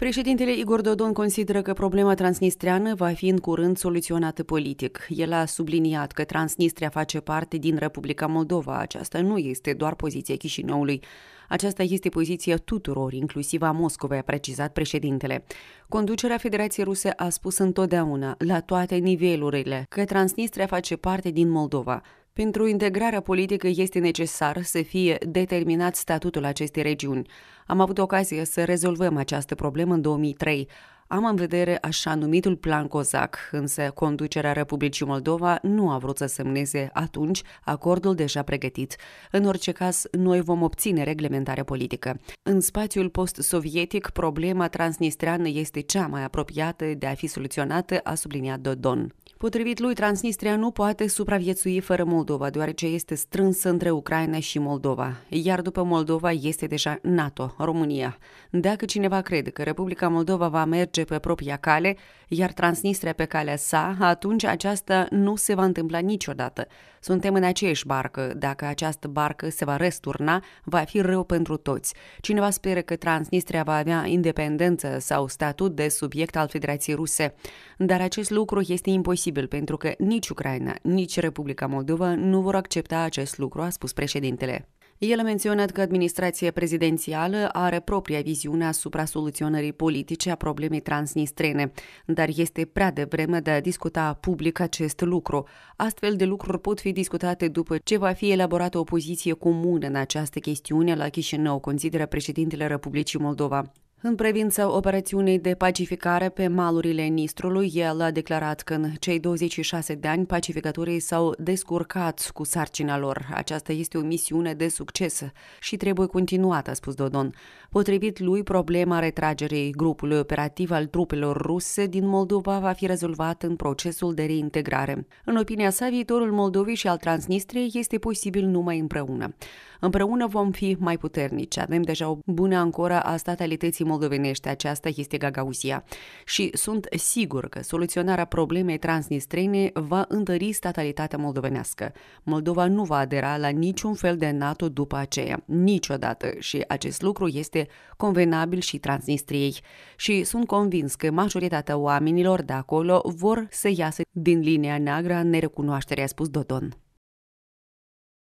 Președintele Igor Dodon consideră că problema transnistreană va fi în curând soluționată politic. El a subliniat că Transnistria face parte din Republica Moldova. Aceasta nu este doar poziția Chișinăului. Aceasta este poziția tuturor, inclusiv a Moscovei, a precizat președintele. Conducerea Federației Ruse a spus întotdeauna, la toate nivelurile, că Transnistria face parte din Moldova. Pentru integrarea politică este necesar să fie determinat statutul acestei regiuni. Am avut ocazia să rezolvăm această problemă în 2003. Am în vedere așa numitul plan COSAC, însă conducerea Republicii Moldova nu a vrut să semneze atunci acordul deja pregătit. În orice caz, noi vom obține reglementare politică. În spațiul post-sovietic, problema transnistreană este cea mai apropiată de a fi soluționată, a subliniat Dodon. Potrivit lui, Transnistria nu poate supraviețui fără Moldova, deoarece este strânsă între Ucraina și Moldova, iar după Moldova este deja NATO, România. Dacă cineva crede că Republica Moldova va merge merge pe propria cale, iar Transnistria pe calea sa, atunci aceasta nu se va întâmpla niciodată. Suntem în aceeași barcă. Dacă această barcă se va răsturna, va fi rău pentru toți. Cineva speră că Transnistria va avea independență sau statut de subiect al Federației Ruse, dar acest lucru este imposibil pentru că nici Ucraina, nici Republica Moldova nu vor accepta acest lucru, a spus președintele. El a menționat că administrația prezidențială are propria viziune asupra soluționării politice a problemei transnistrene, dar este prea devreme de a discuta public acest lucru. Astfel de lucruri pot fi discutate după ce va fi elaborată o poziție comună în această chestiune la Chișinău, consideră președintele Republicii Moldova. În privința operațiunii de pacificare pe malurile Nistrului, el a declarat că în cei 26 de ani pacificatorii s-au descurcat cu sarcina lor. Aceasta este o misiune de succes și trebuie continuată, a spus Dodon. Potrivit lui, problema retragerii grupului operativ al trupelor ruse din Moldova va fi rezolvată în procesul de reintegrare. În opinia sa, viitorul Moldovii și al Transnistriei este posibil numai împreună. Împreună vom fi mai puternici. Avem deja o bună ancoră a statalității moldovenește aceasta este Gagauzia și sunt sigur că soluționarea problemei transnistrene va întări statalitatea moldovenească. Moldova nu va adera la niciun fel de NATO după aceea, niciodată și acest lucru este convenabil și Transnistriei și sunt convins că majoritatea oamenilor de acolo vor să iasă din linia neagră a nerecunoașterii, a spus Dodon.